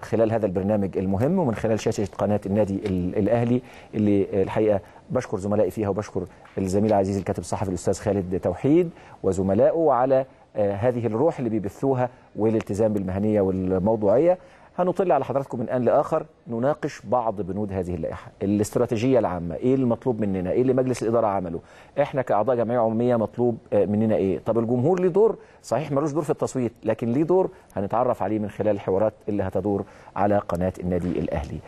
خلال هذا البرنامج المهم ومن خلال شاشة قناة النادي الأهلي اللي الحقيقة بشكر زملائي فيها وبشكر الزميل العزيز الكاتب الصحفي الأستاذ خالد توحيد وزملائه على آه، هذه الروح اللي بيبثوها والالتزام بالمهنية والموضوعية هنطل على حضراتكم من آن لآخر نناقش بعض بنود هذه اللائحة الاستراتيجية العامة إيه المطلوب مننا إيه اللي مجلس الإدارة عمله إحنا كأعضاء جمعية عمومية مطلوب آه، مننا إيه طب الجمهور ليه دور صحيح ملوش دور في التصويت لكن ليه دور هنتعرف عليه من خلال الحوارات اللي هتدور على قناة النادي الأهلي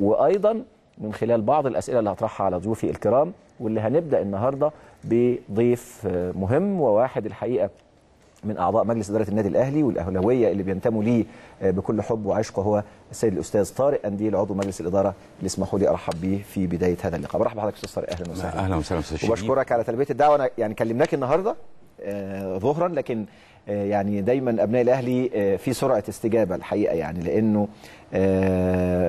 وأيضا من خلال بعض الأسئلة اللي هطرحها على ضيوفي الكرام واللي هنبدأ النهاردة بضيف آه، مهم وواحد الحقيقة من اعضاء مجلس اداره النادي الاهلي والاهلاويه اللي بينتموا لي آه، بكل حب وعشق وهو السيد الاستاذ طارق انديل عضو مجلس الاداره اللي اسمحوا لي ارحب بيه في بدايه هذا اللقاء برحب بحضرتك استاذ طارق اهلا وسهلا اهلا وسهلا استاذ وبشكرك على تلبيه الدعوه انا يعني كلمناك النهارده آه، ظهرا لكن آه، يعني دايما ابناء الاهلي في سرعه استجابه الحقيقه يعني لانه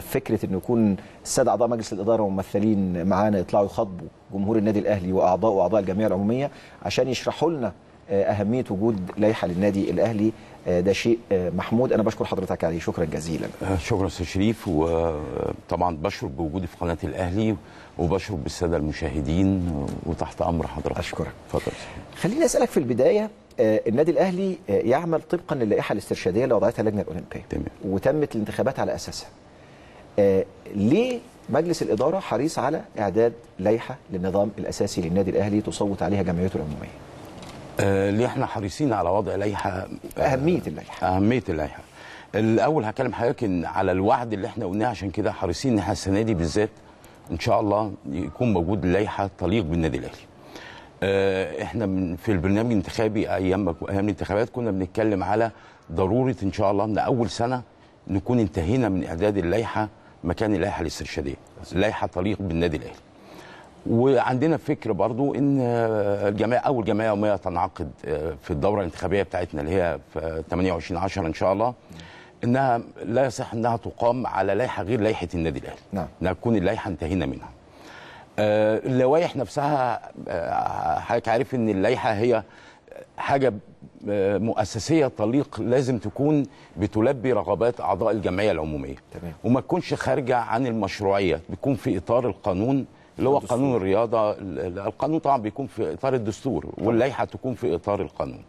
فكره انه يكون الساده اعضاء مجلس الاداره وممثلين معانا يطلعوا يخاطبوا جمهور النادي الاهلي واعضاء واعضاء الجمعيه العموميه عشان يشرحوا لنا آه، اهميه وجود لائحه للنادي الاهلي آه، ده شيء آه، محمود انا بشكر حضرتك عليه شكرا جزيلا شكرا استاذ شريف وطبعا بشكر بوجودي في قناه الاهلي وبشكر بالساده المشاهدين وتحت امر حضرتك اشكرك فضل. خليني اسالك في البدايه النادي الاهلي يعمل طبقا للائحه الاسترشاديه اللي وضعتها اللجنه الاولمبيه تمام. وتمت الانتخابات على اساسها ليه مجلس الاداره حريص على اعداد لائحه للنظام الاساسي للنادي الاهلي تصوت عليها جمعيته العموميه آه، ليه احنا حريصين على وضع لائحه آه، اهميه اللائحه اهميه اللائحه الاول هكلم حضرتك على الوعد اللي احنا قلناه عشان كده حريصين ان احنا السنه دي بالذات ان شاء الله يكون موجود لائحه تليق بالنادي الاهلي آه، احنا في البرنامج الانتخابي ايام ايام الانتخابات كنا بنتكلم على ضروره ان شاء الله من اول سنه نكون انتهينا من اعداد اللائحه مكان اللائحه الاسترشاديه لائحه تليق بالنادي الاهلي وعندنا فكر برضو ان الجمعيه اول جمعيه يوميه تنعقد في الدوره الانتخابيه بتاعتنا اللي هي في 28 10 ان شاء الله انها لا يصح انها تقام على لائحه غير لائحه النادي الاهلي نعم انها تكون اللائحه انتهينا منها آه، اللوائح نفسها آه، حضرتك عارف ان اللائحه هي حاجه آه، مؤسسيه طليق لازم تكون بتلبي رغبات اعضاء الجمعيه العموميه تمام. وما تكونش خارجه عن المشروعيه بتكون في اطار القانون اللي هو الدستور. قانون الرياضه القانون طبعا بيكون في اطار الدستور واللائحه تكون في اطار القانون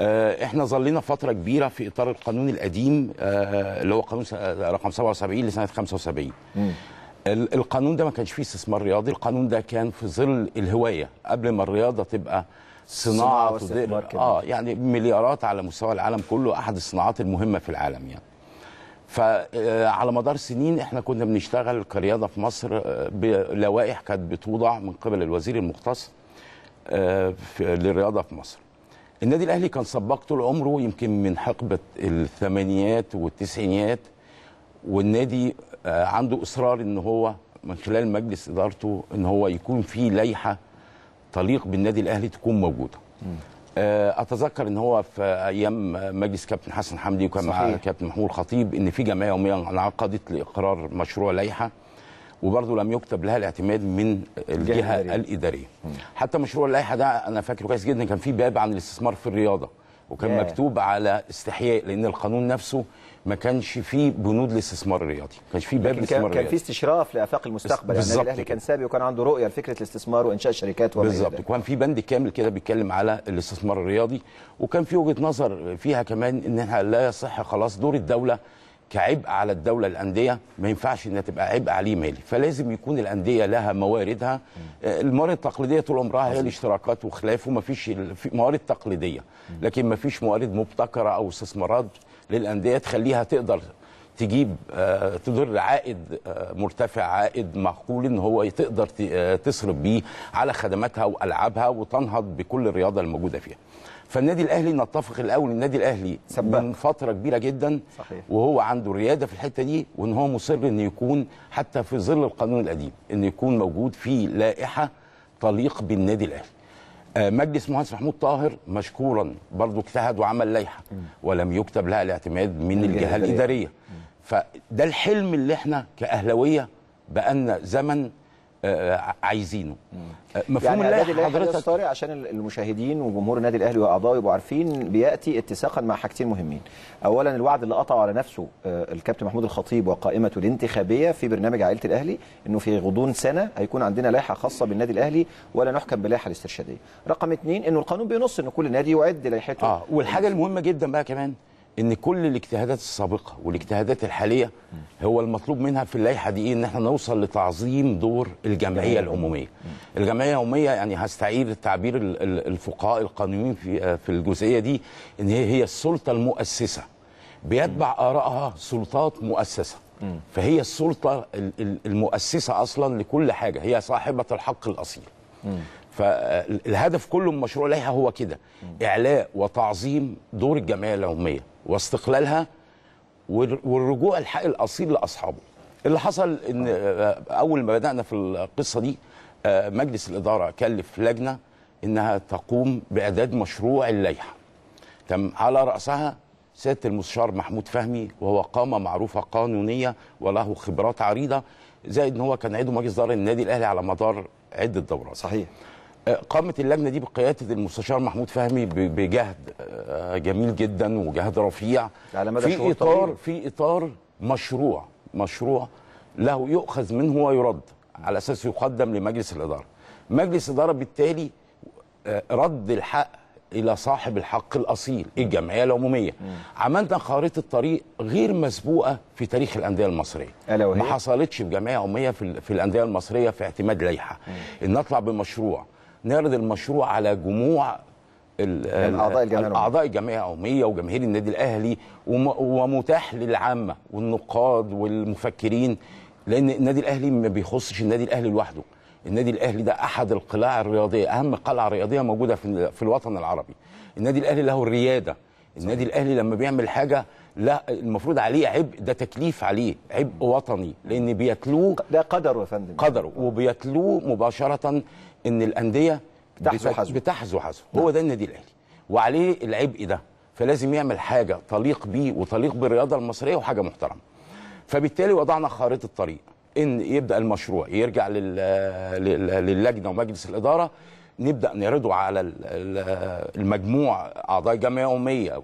آه، احنا ظلينا فتره كبيره في اطار القانون القديم آه، اللي هو قانون آه، رقم 77 لسنه 75 القانون ده ما كانش فيه استثمار رياضي القانون ده كان في ظل الهوايه قبل ما الرياضه تبقى صناعه, صناعة اه يعني مليارات على مستوى العالم كله احد الصناعات المهمه في العالم يعني فعلى مدار سنين احنا كنا بنشتغل كرياضه في مصر آه، بلوائح كانت بتوضع من قبل الوزير المختص آه، للرياضه في مصر. النادي الاهلي كان سباق طول عمره يمكن من حقبه الثمانينات والتسعينات والنادي آه، عنده اصرار ان هو من خلال مجلس ادارته ان هو يكون في لائحه تليق بالنادي الاهلي تكون موجوده. آه، اتذكر ان هو في ايام مجلس كابتن حسن حمدي وكان معاه كابتن محمود الخطيب ان في جمعيه يوميه انعقدت لاقرار مشروع لائحه وبرضه لم يكتب لها الاعتماد من الجهه الاداريه حتى مشروع اللائحه ده انا فاكره كويس جدا كان في باب عن الاستثمار في الرياضه وكان yeah. مكتوب على استحياء لان القانون نفسه ما كانش فيه بنود للاستثمار الرياضي ما كانش فيه باب للاستثمار الرياضي كان في استشراف لافاق المستقبل يعني الاهلي كان سابق وكان عنده رؤيه لفكره الاستثمار وانشاء شركات وما بالظبط وكان في بند كامل كده بيتكلم على الاستثمار الرياضي وكان في وجهه نظر فيها كمان ان احنا لا يصح خلاص دور الدوله كعبء على الدوله الانديه ما ينفعش انها تبقى عبء عليه مالي فلازم يكون الانديه لها مواردها آه، الموارد التقليديه طول عمرها هي الاشتراكات وخلافه ما فيش موارد تقليديه لكن ما فيش موارد مبتكره او استثمارات للانديه تخليها تقدر تجيب آه، تدر عائد آه، مرتفع عائد معقول ان هو تقدر تصرف بيه على خدماتها والعابها وتنهض بكل الرياضه الموجوده فيها فالنادي الاهلي نتفق الاول النادي الاهلي سبق. من فتره كبيره جدا صحيح. وهو عنده الرياده في الحته دي وان هو مصر ان يكون حتى في ظل القانون القديم ان يكون موجود في لائحه تليق بالنادي الاهلي آه، مجلس مهندس محمود طاهر مشكورا برضه اجتهد وعمل لائحه ولم يكتب لها الاعتماد من الجهه الاداريه فده الحلم اللي احنا كاهلاويه بقالنا زمن آه، عايزينه آه، مفهوم يعني النادي الاهلي حضرتك طارق عشان المشاهدين وجمهور النادي الاهلي واعضائه يبقوا عارفين بياتي اتساقا مع حاجتين مهمين اولا الوعد اللي قطعه على نفسه آه، الكابتن محمود الخطيب وقائمته الانتخابيه في برنامج عائله الاهلي انه في غضون سنه هيكون عندنا لائحه خاصه بالنادي الاهلي ولا نحكم باللائحه الاسترشاديه رقم اثنين انه القانون بينص ان كل نادي يعد لائحته اه والحاجه المهمه جدا بقى كمان ان كل الاجتهادات السابقه والاجتهادات الحاليه هو المطلوب منها في اللائحه دي ان احنا نوصل لتعظيم دور الجمعيه العموميه. الجمعيه العموميه يعني هستعير تعبير الفقهاء القانونيين في آه، في الجزئيه دي ان هي هي السلطه المؤسسه بيتبع ارائها سلطات مؤسسه. فهي السلطه المؤسسه اصلا لكل حاجه هي صاحبه الحق الاصيل. فالهدف كله من مشروع لائحه هو كده اعلاء وتعظيم دور الجمعيه العموميه واستقلالها والرجوع الحق الاصيل لاصحابه اللي حصل ان آه، اول ما بدانا في القصه دي آه، مجلس الاداره كلف لجنه انها تقوم باعداد مشروع اللائحه تم على راسها سياده المستشار محمود فهمي وهو قامه معروفه قانونيه وله خبرات عريضه زائد ان هو كان عضو مجلس اداره النادي الاهلي على مدار عده دورات صحيح قامت اللجنه دي بقياده المستشار محمود فهمي بجهد آه، جميل جدا وجهد رفيع على مدى في اطار طويل. في اطار مشروع مشروع له يؤخذ منه ويرد على اساس يقدم لمجلس الاداره مجلس الاداره بالتالي آه، رد الحق الى صاحب الحق الاصيل الجمعيه العموميه عملنا خارطه طريق غير مسبوقه في تاريخ الانديه المصريه ما حصلتش في جمعيه عموميه في, في الانديه المصريه في اعتماد لائحه ان نطلع بمشروع نعرض المشروع على جموع يعني الاعضاء الجمعيه الاعضاء الجمعيه العموميه وجماهير النادي الاهلي ومتاح للعامه والنقاد والمفكرين لان النادي الاهلي ما بيخصش النادي الاهلي لوحده النادي الاهلي ده احد القلاع الرياضيه اهم قلعه رياضيه موجوده في الوطن العربي النادي الاهلي له الرياده النادي الاهلي لما بيعمل حاجه لا المفروض عليه عبء ده تكليف عليه عبء وطني لان بيتلوه ده قدره يا فندم قدره وبيتلوه مباشره ان الانديه بتحزو حزو بتحزو حزو نعم. هو ده النادي الاهلي وعليه العبء ده فلازم يعمل حاجه تليق بيه وتليق بالرياضه المصريه وحاجه محترمه فبالتالي وضعنا خارطه طريق ان يبدا المشروع يرجع لل... لل... للجنه ومجلس الاداره نبدا نعرضه على المجموع اعضاء الجمعيه اميه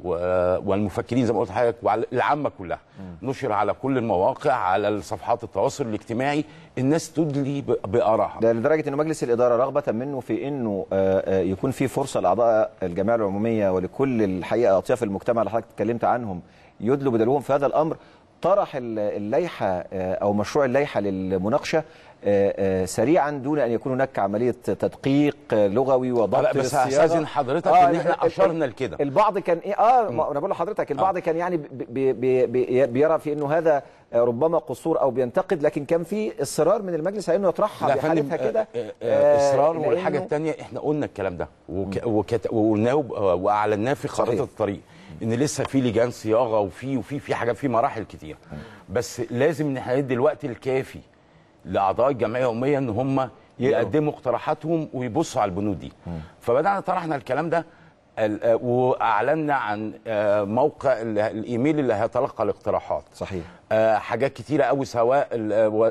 والمفكرين زي ما قلت لحضرتك وعلى العامه كلها نشر على كل المواقع على صفحات التواصل الاجتماعي الناس تدلي بارائها ده لدرجه ان مجلس الاداره رغبه منه في انه آه، آه، يكون في فرصه لاعضاء الجمعيه العموميه ولكل الحقيقه اطياف المجتمع اللي حضرتك اتكلمت عنهم يدلوا بدلوهم في هذا الامر طرح اللائحه آه، او مشروع اللائحه للمناقشه آه، آه، سريعا دون ان يكون هناك عمليه تدقيق لغوي وضبط بس استاذن حضرتك آه ان احنا اشرنا لكده البعض كان ايه اه انا بقول لحضرتك البعض آه كان يعني بي بي بي بيرى في انه هذا ربما قصور او بينتقد لكن كان في اصرار من المجلس على انه يطرحها بحالتها كده اصرار والحاجه الثانيه احنا قلنا الكلام ده وقلناه واعلناه في خريطه الطريق ان لسه في لجان صياغه وفي وفي في حاجات في مراحل كتير بس لازم ندي الوقت الكافي لاعضاء الجمعيه الاميه ان هم يقدموا اقتراحاتهم ويبصوا على البنود دي فبدانا طرحنا الكلام ده واعلنا عن آه، موقع الايميل اللي هيتلقى الاقتراحات صحيح آه، حاجات كتيره قوي سواء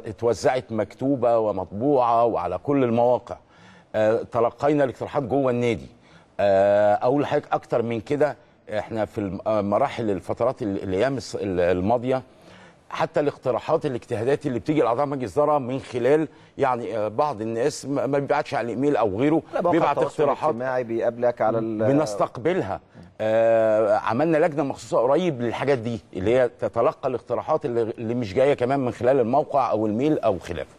اتوزعت مكتوبه ومطبوعه وعلى كل المواقع آه، تلقينا الاقتراحات جوه النادي اقول لحضرتك اكتر من كده احنا في المراحل آه، الفترات الايام الماضيه حتى الاقتراحات الاجتهادات اللي بتيجي لاعضاء مجلس الاداره من خلال يعني آه، بعض الناس ما بيبعتش على الايميل او غيره بيبعت اقتراحات اجتماعي بيقابلك على بنستقبلها آه عملنا لجنه مخصوصه قريب للحاجات دي اللي هي تتلقى الاقتراحات اللي مش جايه كمان من خلال الموقع او الميل او خلافه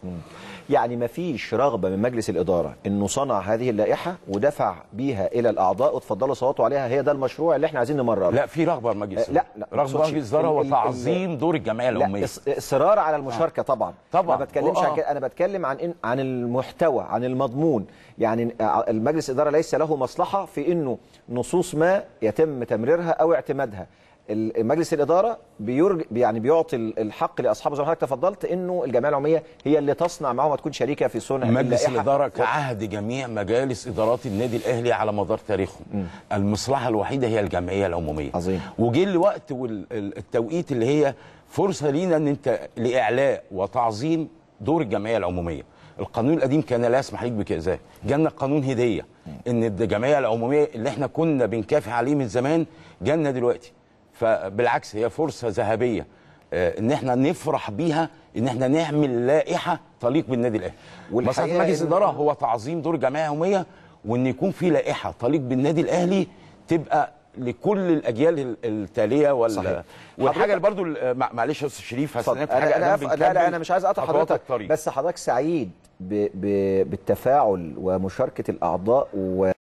يعني ما فيش رغبة من مجلس الإدارة أنه صنع هذه اللائحة ودفع بيها إلى الأعضاء وتفضلوا صوتوا عليها هي ده المشروع اللي احنا عايزين نمرره لا في رغبة من مجلس لا لا رغبة مجلس الإدارة وتعظيم دور الجمعية الأمية إصرار على المشاركة آه. طبعا طبعا ما بتكلمش عن أنا بتكلم عن عن المحتوى عن المضمون يعني آه، المجلس الإدارة ليس له مصلحة في أنه نصوص ما يتم تمريرها أو اعتمادها مجلس الاداره بيرج يعني بيعطي الحق لاصحابه زي ما حضرتك تفضلت انه الجمعيه العموميه هي اللي تصنع معاهم وتكون شريكه في صنع مجلس الاداره كعهد جميع مجالس ادارات النادي الاهلي على مدار تاريخه م. المصلحه الوحيده هي الجمعيه العموميه عظيم وجه الوقت والتوقيت اللي هي فرصه لينا ان انت لاعلاء وتعظيم دور الجمعيه العموميه القانون القديم كان لا يسمح لك بكذا جالنا قانون هديه ان الجمعيه العموميه اللي احنا كنا بنكافح عليه من زمان جالنا دلوقتي فبالعكس هي فرصه ذهبيه آه، ان احنا نفرح بيها ان احنا نعمل لائحه تليق بالنادي الاهلي والحقيقه مجلس الاداره هو تعظيم دور جمعيه يوميه وان يكون في لائحه تليق بالنادي الاهلي تبقى لكل الاجيال التاليه ولا صحيح. والحاجه اللي برضو معلش يا استاذ شريف في حاجه أنا, أنا, لا لا انا مش عايز اقطع حضرتك بس حضرتك سعيد بـ بـ بالتفاعل ومشاركه الاعضاء و